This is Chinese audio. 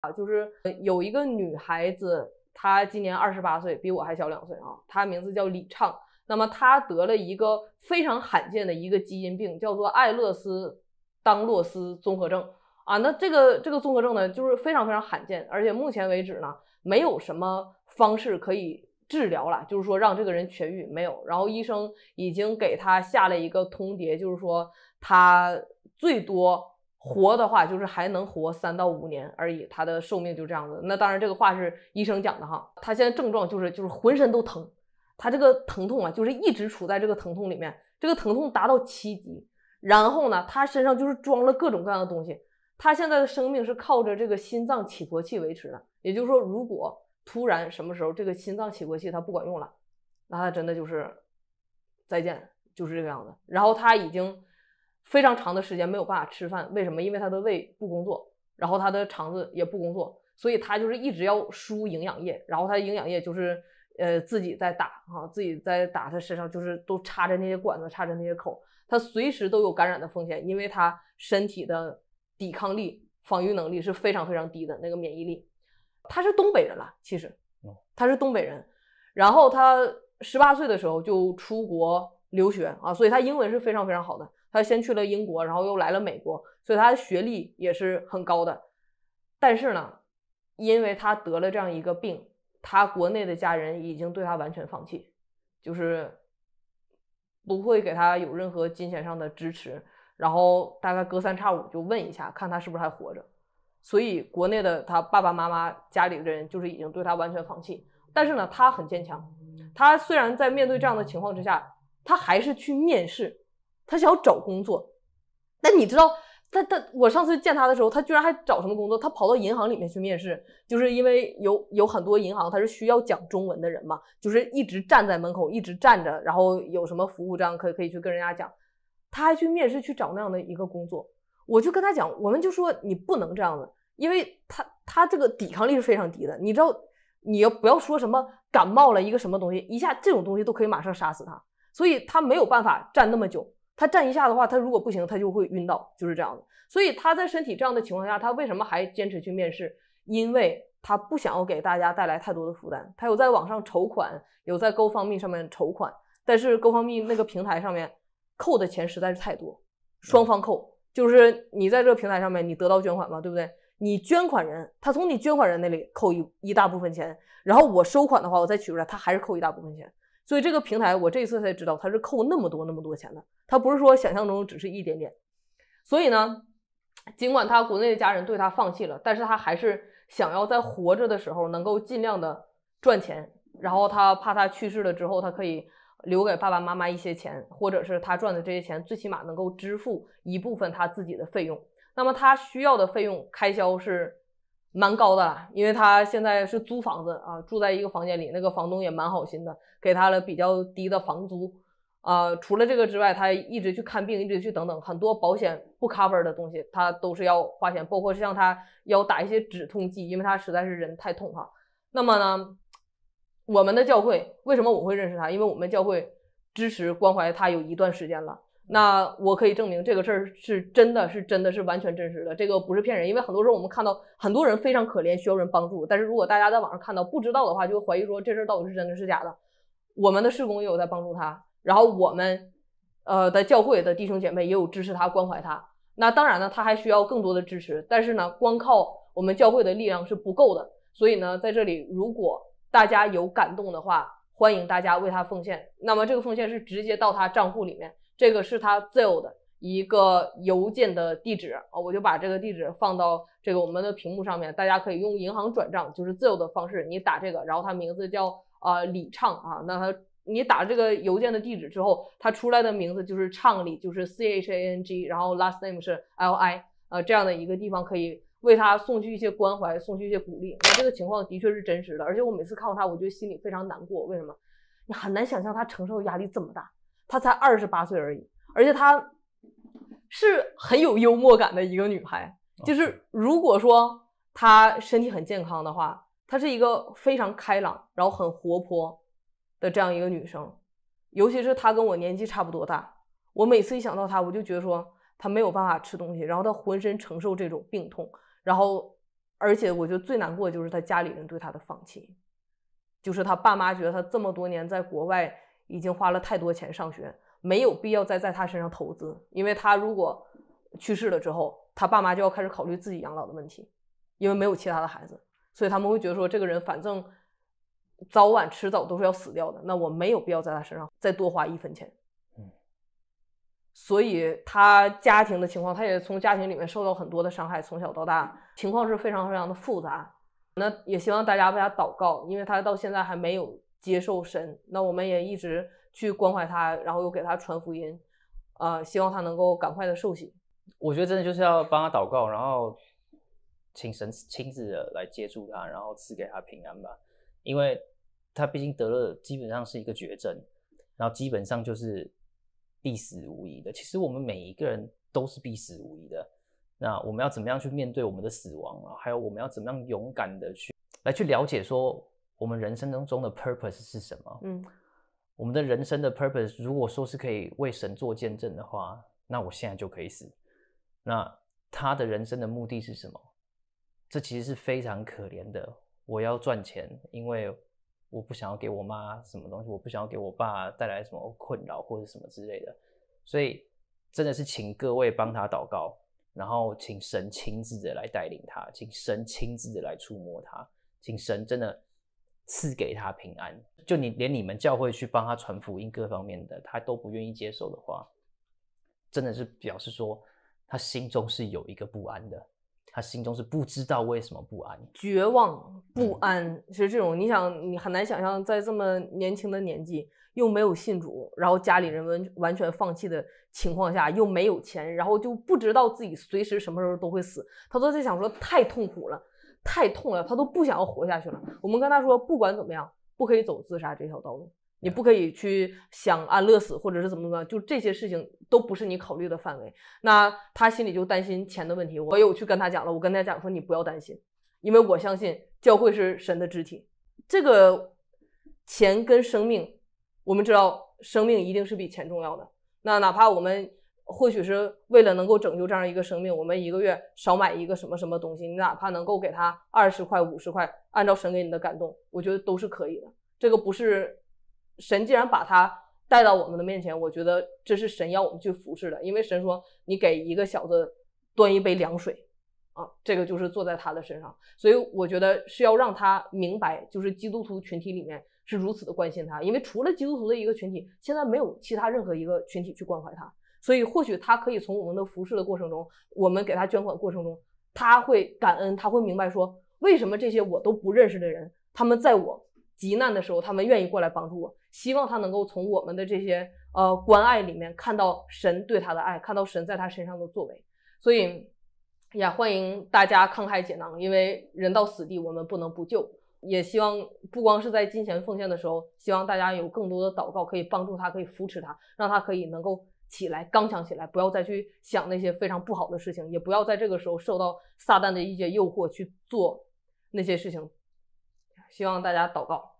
啊，就是有一个女孩子，她今年二十八岁，比我还小两岁啊。她名字叫李畅，那么她得了一个非常罕见的一个基因病，叫做爱勒斯当洛斯综合症啊。那这个这个综合症呢，就是非常非常罕见，而且目前为止呢，没有什么方式可以治疗了，就是说让这个人痊愈没有。然后医生已经给她下了一个通牒，就是说她最多。活的话，就是还能活三到五年而已，他的寿命就这样子。那当然，这个话是医生讲的哈。他现在症状就是就是浑身都疼，他这个疼痛啊，就是一直处在这个疼痛里面，这个疼痛达到七级。然后呢，他身上就是装了各种各样的东西，他现在的生命是靠着这个心脏起搏器维持的。也就是说，如果突然什么时候这个心脏起搏器它不管用了，那他真的就是再见，就是这个样子。然后他已经。非常长的时间没有办法吃饭，为什么？因为他的胃不工作，然后他的肠子也不工作，所以他就是一直要输营养液，然后他营养液就是呃自己在打哈，自己在打，他身上就是都插着那些管子，插着那些口，他随时都有感染的风险，因为他身体的抵抗力、防御能力是非常非常低的那个免疫力。他是东北人了，其实，他是东北人，然后他十八岁的时候就出国留学啊，所以他英文是非常非常好的。他先去了英国，然后又来了美国，所以他的学历也是很高的。但是呢，因为他得了这样一个病，他国内的家人已经对他完全放弃，就是不会给他有任何金钱上的支持，然后大概隔三差五就问一下，看他是不是还活着。所以国内的他爸爸妈妈家里的人就是已经对他完全放弃。但是呢，他很坚强，他虽然在面对这样的情况之下，他还是去面试。他想要找工作，但你知道，他他我上次见他的时候，他居然还找什么工作？他跑到银行里面去面试，就是因为有有很多银行，他是需要讲中文的人嘛，就是一直站在门口，一直站着，然后有什么服务这样可以可以去跟人家讲。他还去面试去找那样的一个工作，我就跟他讲，我们就说你不能这样子，因为他他这个抵抗力是非常低的，你知道，你要不要说什么感冒了一个什么东西，一下这种东西都可以马上杀死他，所以他没有办法站那么久。他站一下的话，他如果不行，他就会晕倒，就是这样的。所以他在身体这样的情况下，他为什么还坚持去面试？因为他不想要给大家带来太多的负担。他有在网上筹款，有在高方蜜上面筹款，但是高方蜜那个平台上面扣的钱实在是太多，双方扣，就是你在这个平台上面你得到捐款嘛，对不对？你捐款人，他从你捐款人那里扣一一大部分钱，然后我收款的话，我再取出来，他还是扣一大部分钱。所以这个平台，我这次才知道他是扣那么多那么多钱的，他不是说想象中只是一点点。所以呢，尽管他国内的家人对他放弃了，但是他还是想要在活着的时候能够尽量的赚钱，然后他怕他去世了之后，他可以留给爸爸妈妈一些钱，或者是他赚的这些钱，最起码能够支付一部分他自己的费用。那么他需要的费用开销是。蛮高的，因为他现在是租房子啊，住在一个房间里，那个房东也蛮好心的，给他了比较低的房租啊。除了这个之外，他一直去看病，一直去等等，很多保险不 cover 的东西，他都是要花钱，包括像他要打一些止痛剂，因为他实在是人太痛哈。那么呢，我们的教会为什么我会认识他？因为我们教会支持关怀他有一段时间了。那我可以证明这个事儿是真的是真的是完全真实的，这个不是骗人。因为很多时候我们看到很多人非常可怜，需要人帮助。但是如果大家在网上看到不知道的话，就会怀疑说这事儿到底是真的是假的。我们的社工也有在帮助他，然后我们，呃，在教会的弟兄姐妹也有支持他、关怀他。那当然呢，他还需要更多的支持。但是呢，光靠我们教会的力量是不够的。所以呢，在这里，如果大家有感动的话，欢迎大家为他奉献。那么这个奉献是直接到他账户里面。这个是他 Zill 一个邮件的地址啊，我就把这个地址放到这个我们的屏幕上面，大家可以用银行转账，就是 Zill 的方式，你打这个，然后他名字叫啊李畅啊，那他你打这个邮件的地址之后，他出来的名字就是畅 h 就是 C H A N G，然后 last name 是 Li，呃这样的一个地方可以为他送去一些关怀，送去一些鼓励。那这个情况的确是真实的，而且我每次看到他，我就心里非常难过。为什么？你很难想象他承受的压力这么大。她才二十八岁而已，而且她是很有幽默感的一个女孩。就是如果说她身体很健康的话，她是一个非常开朗，然后很活泼的这样一个女生。尤其是她跟我年纪差不多大，我每次一想到她，我就觉得说她没有办法吃东西，然后她浑身承受这种病痛，然后而且我觉得最难过的就是她家里人对她的放弃，就是她爸妈觉得她这么多年在国外。已经花了太多钱上学，没有必要再在他身上投资，因为他如果去世了之后，他爸妈就要开始考虑自己养老的问题，因为没有其他的孩子，所以他们会觉得说，这个人反正早晚迟早都是要死掉的，那我没有必要在他身上再多花一分钱。嗯，所以他家庭的情况，他也从家庭里面受到很多的伤害，从小到大情况是非常非常的复杂。那也希望大家为他祷告，因为他到现在还没有。接受神，那我们也一直去关怀他，然后又给他传福音，呃，希望他能够赶快的受洗。我觉得真的就是要帮他祷告，然后请神亲自的来接住他，然后赐给他平安吧。因为他毕竟得了基本上是一个绝症，然后基本上就是必死无疑的。其实我们每一个人都是必死无疑的。那我们要怎么样去面对我们的死亡啊？还有我们要怎么样勇敢的去来去了解说。我们人生当中的 purpose 是什么？嗯，我们的人生的 purpose，如果说是可以为神做见证的话，那我现在就可以死。那他的人生的目的是什么？这其实是非常可怜的。我要赚钱，因为我不想要给我妈什么东西，我不想要给我爸带来什么困扰或者什么之类的。所以，真的是请各位帮他祷告，然后请神亲自的来带领他，请神亲自的来触摸他，请神真的。赐给他平安。就你连你们教会去帮他传福音各方面的，他都不愿意接受的话，真的是表示说他心中是有一个不安的，他心中是不知道为什么不安、绝望、不安，是这种。你想，你很难想象，在这么年轻的年纪，又没有信主，然后家里人完完全放弃的情况下，又没有钱，然后就不知道自己随时什么时候都会死，他都在想说太痛苦了。太痛了，他都不想要活下去了。我们跟他说，不管怎么样，不可以走自杀这条道路，你不可以去想安乐死或者是怎么怎么，就这些事情都不是你考虑的范围。那他心里就担心钱的问题，我有去跟他讲了。我跟他讲说，你不要担心，因为我相信教会是神的肢体，这个钱跟生命，我们知道生命一定是比钱重要的。那哪怕我们。或许是为了能够拯救这样一个生命，我们一个月少买一个什么什么东西，你哪怕能够给他二十块、五十块，按照神给你的感动，我觉得都是可以的。这个不是神，既然把他带到我们的面前，我觉得这是神要我们去服侍的。因为神说：“你给一个小子端一杯凉水，啊，这个就是坐在他的身上。”所以我觉得是要让他明白，就是基督徒群体里面是如此的关心他，因为除了基督徒的一个群体，现在没有其他任何一个群体去关怀他。所以，或许他可以从我们的服侍的过程中，我们给他捐款过程中，他会感恩，他会明白说为什么这些我都不认识的人，他们在我极难的时候，他们愿意过来帮助我。希望他能够从我们的这些呃关爱里面看到神对他的爱，看到神在他身上的作为。所以，也欢迎大家慷慨解囊，因为人到死地，我们不能不救。也希望不光是在金钱奉献的时候，希望大家有更多的祷告可以帮助他，可以扶持他，让他可以能够。起来，刚强起来，不要再去想那些非常不好的事情，也不要在这个时候受到撒旦的一些诱惑去做那些事情。希望大家祷告。